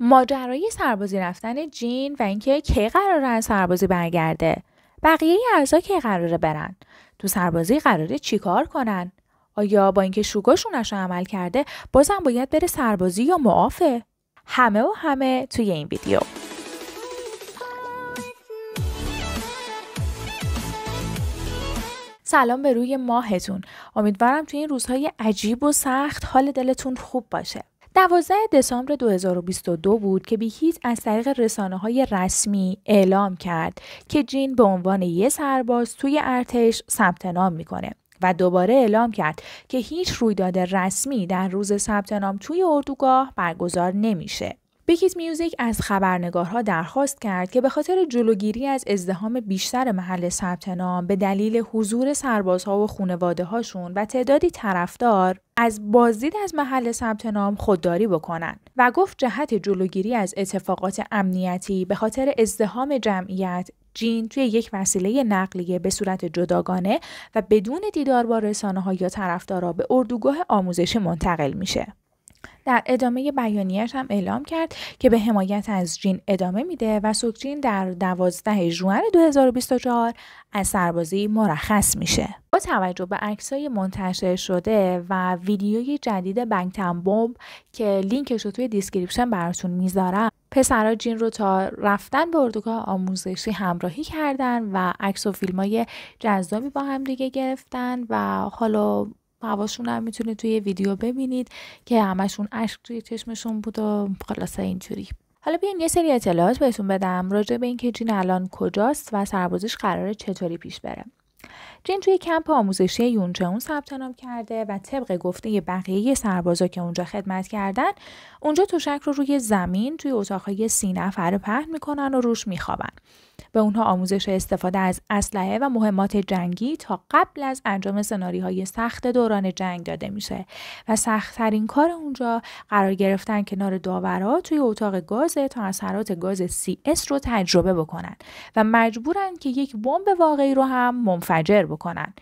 ماجرای سربازی رفتن جین و اینکه کی قراره از سربازی برگرده بقیه اعضا کی قراره برن تو سربازی قراره چیکار کنن آیا با اینکه شوگاشونش رو عمل کرده بازم باید بره سربازی یا معافه همه و همه توی این ویدیو سلام به روی ماهتون امیدوارم توی این روزهای عجیب و سخت حال دلتون خوب باشه 12 دسامبر 2022 بود که به هیچ از طریق رسانه های رسمی اعلام کرد که جین به عنوان یه سرباز توی ارتش ثبت نام میکنه و دوباره اعلام کرد که هیچ رویداد رسمی در روز ثبت نام توی اردوگاه برگزار نمیشه. بیکیت میوزیک از خبرنگارها درخواست کرد که به خاطر جلوگیری از ازدهام بیشتر محل ثبت نام به دلیل حضور سربازها و خونواده هاشون و تعدادی طرفدار از بازدید از محل ثبت نام خودداری بکنند و گفت جهت جلوگیری از اتفاقات امنیتی به خاطر ازدهام جمعیت جین توی یک وسیله نقلیه به صورت جداگانه و بدون دیدار با رسانه ها یا طرفدارا به اردوگاه آموزشی منتقل میشه. در ادامه بیانیه‌اش هم اعلام کرد که به حمایت از جین ادامه میده و جین در 12 ژوئن 2024 از سربازی مرخص میشه. با توجه به عکسای منتشر شده و ویدیوی جدید بنگتن بمب که لینکش رو توی دیسکریپشن براتون میذارم پسرا جین رو تا رفتن به اردوگاه آموزشی همراهی کردن و عکس و فیلم های جذابی با هم دیگه گرفتن و حالا هواشون هم میتونید توی ویدیو ببینید که همشون اشک توی چشمشون بود و خلاصه اینجوری حالا بیاین یه سری اطلاعات بهتون بدم راجع به اینکه جین الان کجاست و سربازیش قراره چطوری پیش بره جین توی کمپ آموزشی یونچون ثبت نام کرده و طبق گفته بقیه سربازا که اونجا خدمت کردن اونجا تشک رو روی زمین توی اتاقهای سی نفره پهن میکنن و روش میخوابن به اونها آموزش استفاده از اسلحه و مهمات جنگی تا قبل از انجام های سخت دوران جنگ داده میشه و سختترین کار اونجا قرار گرفتن کنار داورا توی اتاق گاز تا اثرات گاز سی اس رو تجربه بکنن و مجبورن که یک بمب واقعی رو هم منفجر بکنن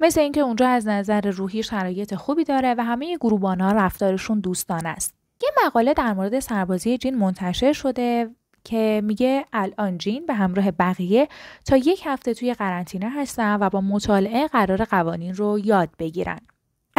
مثل اینکه اونجا از نظر روحی شرایط خوبی داره و همه گروبان ها رفتارشون دوستانه است یه مقاله در مورد سربازی جین منتشر شده که میگه الان جین به همراه بقیه تا یک هفته توی قرنطینه هستن و با مطالعه قرار قوانین رو یاد بگیرن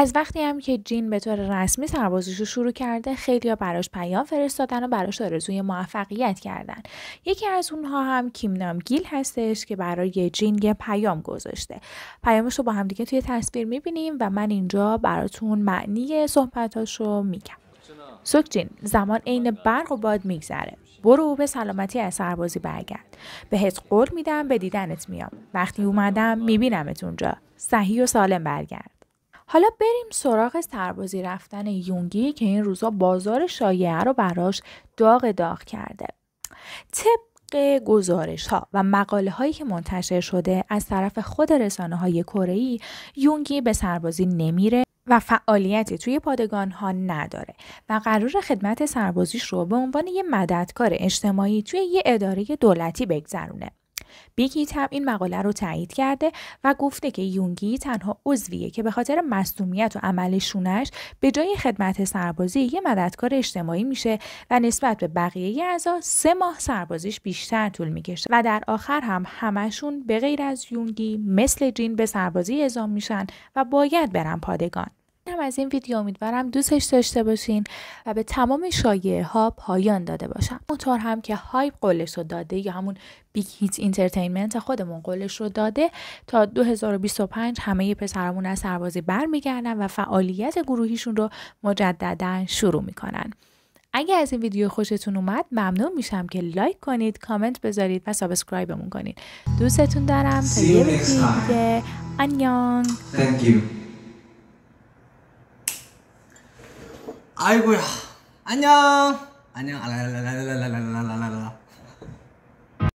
از وقتی هم که جین به طور رسمی سربازیش رو شروع کرده خیلی ها براش پیام فرستادن و براش آرزوی موفقیت کردن یکی از اونها هم کیم گیل هستش که برای جین یه پیام گذاشته پیامش رو با هم دیگه توی تصویر میبینیم و من اینجا براتون معنی صحبتاش رو میگم جین زمان عین برق و باد میگذره برو به سلامتی از سربازی برگرد بهت قول میدم به دیدنت میام وقتی اومدم میبینمت اونجا صحیح و سالم برگرد حالا بریم سراغ سربازی رفتن یونگی که این روزا بازار شایعه رو براش داغ داغ کرده. طبق گزارش ها و مقاله هایی که منتشر شده از طرف خود رسانه های کره یونگی به سربازی نمیره و فعالیتی توی پادگان ها نداره و قرار خدمت سربازیش رو به عنوان یه مددکار اجتماعی توی یه اداره دولتی بگذرونه. بیگیت هم این مقاله رو تایید کرده و گفته که یونگی تنها عضویه که به خاطر مصدومیت و عمل به جای خدمت سربازی یه مددکار اجتماعی میشه و نسبت به بقیه اعضا سه ماه سربازیش بیشتر طول میکشه و در آخر هم همشون به غیر از یونگی مثل جین به سربازی اعزام میشن و باید برن پادگان هم از این ویدیو امیدوارم دوستش داشته باشین و به تمام شایعه ها پایان داده باشم موتور هم که هایپ قولش رو داده یا همون بیگ هیت اینترتینمنت خودمون قولش رو داده تا 2025 همه پسرمون از سربازی برمیگردن و فعالیت گروهیشون رو مجددا شروع میکنن اگه از این ویدیو خوشتون اومد ممنون میشم که لایک کنید کامنت بذارید و سابسکرایبمون کنید دوستتون دارم تا یه 아이고야 안녕 안녕 알랄랄랄랄랄랄랄랄라